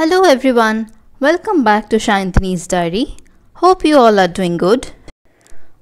Hello everyone, welcome back to Shantini's Diary. Hope you all are doing good.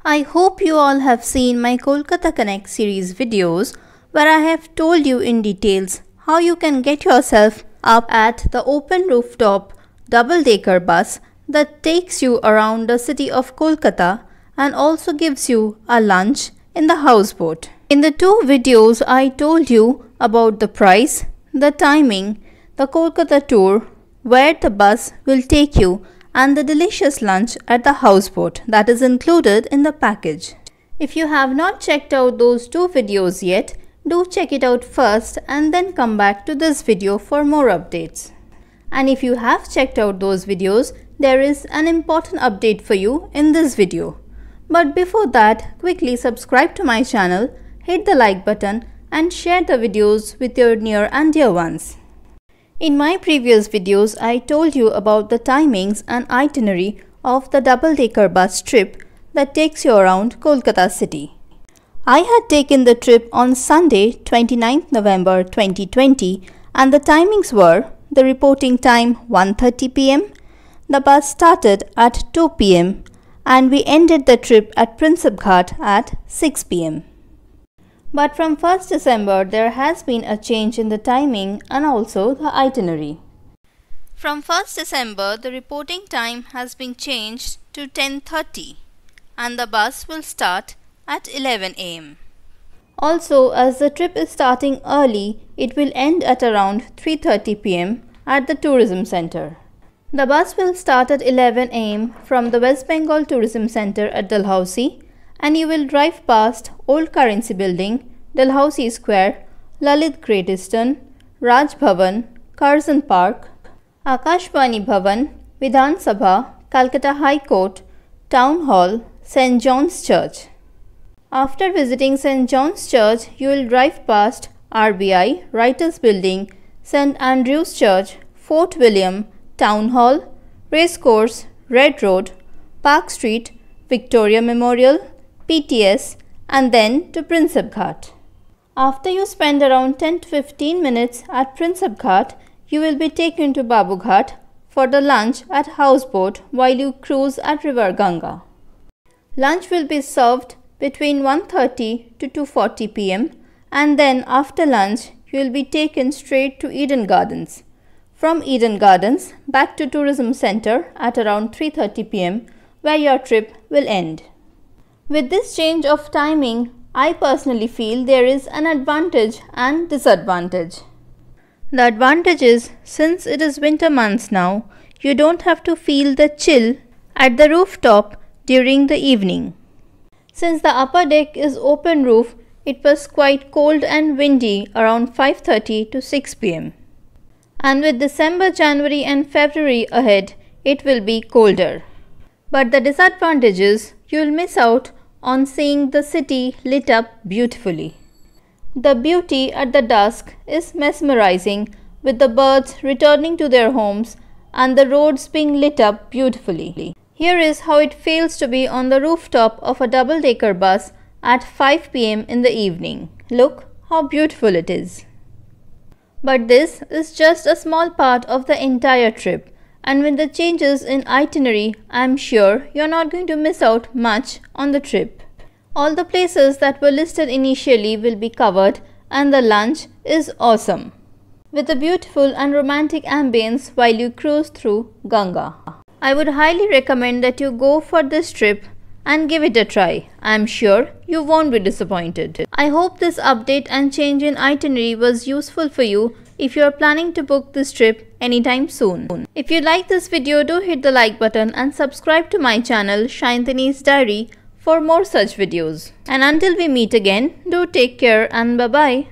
I hope you all have seen my Kolkata Connect series videos where I have told you in details how you can get yourself up at the open rooftop double-decker bus that takes you around the city of Kolkata and also gives you a lunch in the houseboat. In the two videos I told you about the price, the timing, the Kolkata tour where the bus will take you and the delicious lunch at the houseboat that is included in the package. If you have not checked out those two videos yet, do check it out first and then come back to this video for more updates. And if you have checked out those videos, there is an important update for you in this video. But before that, quickly subscribe to my channel, hit the like button and share the videos with your near and dear ones. In my previous videos, I told you about the timings and itinerary of the double-decker bus trip that takes you around Kolkata city. I had taken the trip on Sunday 29th November 2020 and the timings were the reporting time 1.30 pm, the bus started at 2 pm and we ended the trip at Princip Ghat at 6 pm. But from 1st December, there has been a change in the timing and also the itinerary. From 1st December, the reporting time has been changed to 10.30 and the bus will start at 11 am. Also, as the trip is starting early, it will end at around 3.30 pm at the tourism center. The bus will start at 11 am from the West Bengal Tourism Center at Dalhousie and you will drive past Old Currency Building, Dalhousie Square, Lalit Great Eastern, Raj Bhavan, Curzon Park, Akashwani Bhavan, Vidhan Sabha, Calcutta High Court, Town Hall, St. John's Church. After visiting St. John's Church, you will drive past RBI, Writers Building, St. Andrew's Church, Fort William, Town Hall, Racecourse, Red Road, Park Street, Victoria Memorial, PTS and then to Prinsep Ghat. After you spend around 10 to 15 minutes at Prinsep Ghat, you will be taken to Babu Ghat for the lunch at houseboat while you cruise at River Ganga. Lunch will be served between 1.30 to 2.40 pm and then after lunch you will be taken straight to Eden Gardens. From Eden Gardens back to Tourism Center at around 3.30 pm where your trip will end. With this change of timing, I personally feel there is an advantage and disadvantage. The advantage is since it is winter months now, you don't have to feel the chill at the rooftop during the evening. Since the upper deck is open roof, it was quite cold and windy around 5:30 to 6 pm. And with December, January and February ahead, it will be colder. But the disadvantage is you'll miss out on seeing the city lit up beautifully. The beauty at the dusk is mesmerizing with the birds returning to their homes and the roads being lit up beautifully. Here is how it feels to be on the rooftop of a double decker bus at 5 pm in the evening. Look how beautiful it is. But this is just a small part of the entire trip. And with the changes in itinerary, I'm sure you're not going to miss out much on the trip. All the places that were listed initially will be covered and the lunch is awesome. With a beautiful and romantic ambience while you cruise through Ganga. I would highly recommend that you go for this trip and give it a try. I'm sure you won't be disappointed. I hope this update and change in itinerary was useful for you if you are planning to book this trip anytime soon. If you like this video, do hit the like button and subscribe to my channel Shantini's Diary for more such videos. And until we meet again, do take care and bye-bye.